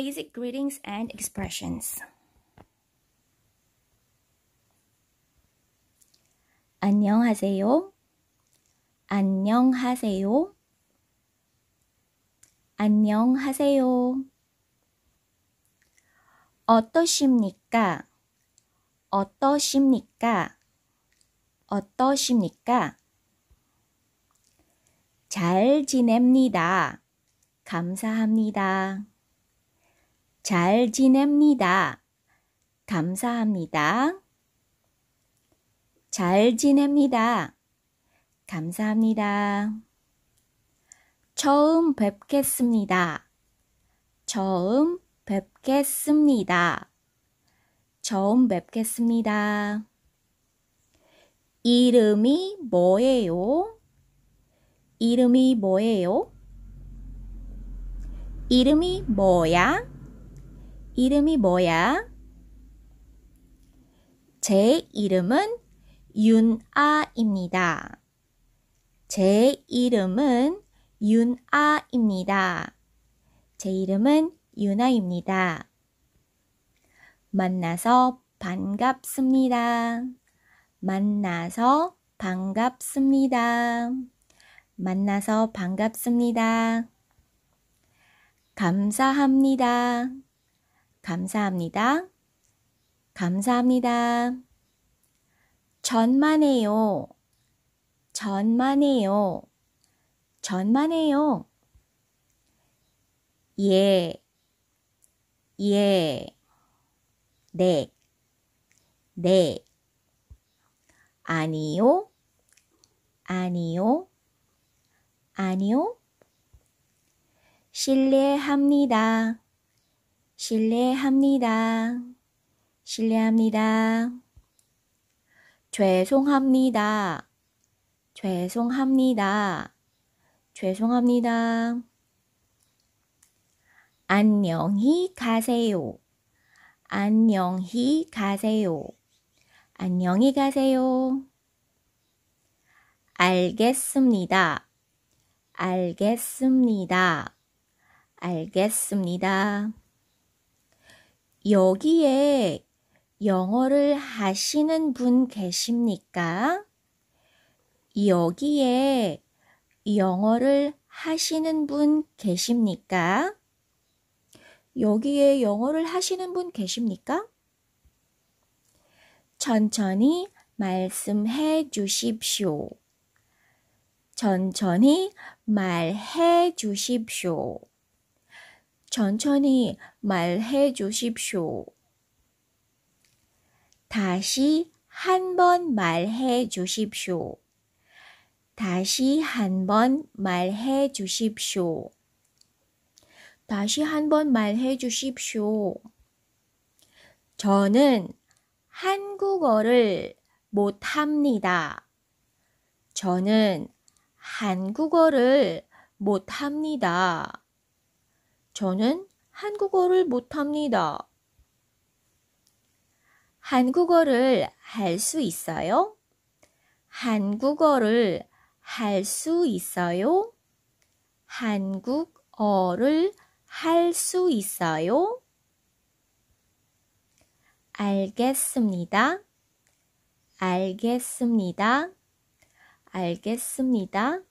basic greetings and expressions. 안녕하세요. 안녕하세요. 안녕하세요. 어떠십니까? 어떠십니까? 어떠십니까? 잘 지냅니다. 감사합니다. 잘 지냅니다. 감사합니다. 잘 지냅니다. 감사합니다. 처음 뵙겠습니다. 처음 뵙겠습니다. 처음 뵙겠습니다. 이름이 뭐예요? 이름이 뭐예요? 이름이 뭐야? 이름이 뭐야? 제 이름은 윤아입니다. 제 이름은 윤아입니다. 제 이름은 윤아입니다. 만나서 반갑습니다. 만나서 반갑습니다. 만나서 반갑습니다. 감사합니다. 감사합니다. 감사합니다. 전만 해요. 전만 해요. 전만 해요. 예. 예. 네. 네. 아니요. 아니요. 아니요. 실례합니다. 실례합니다. 실례합니다. 죄송합니다. 죄송합니다. 죄송합니다. 안녕히 가세요. 안녕히 가세요. 안녕히 가세요. 알겠습니다. 알겠습니다. 알겠습니다. 여기에 영어를 하시는 분 계십니까? 여기에 영어를 하시는 분 계십니까? 여기에 영어를 하시는 분 계십니까? 천천히 말씀해 주십시오. 천천히 말해 주십시오. 천천히 말해 주십시오. 다시 한 번 말해 주십시오. 다시 한 번 말해 주십시오. 다시 한 번 말해 주십시오. 저는 한국어를 못합니다. 저는 한국어를 못합니다. 저는 한국어를 못합니다. 한국어를 할 수 있어요? 한국어를 할 수 있어요? 한국어를 할 수 있어요? 알겠습니다. 알겠습니다. 알겠습니다.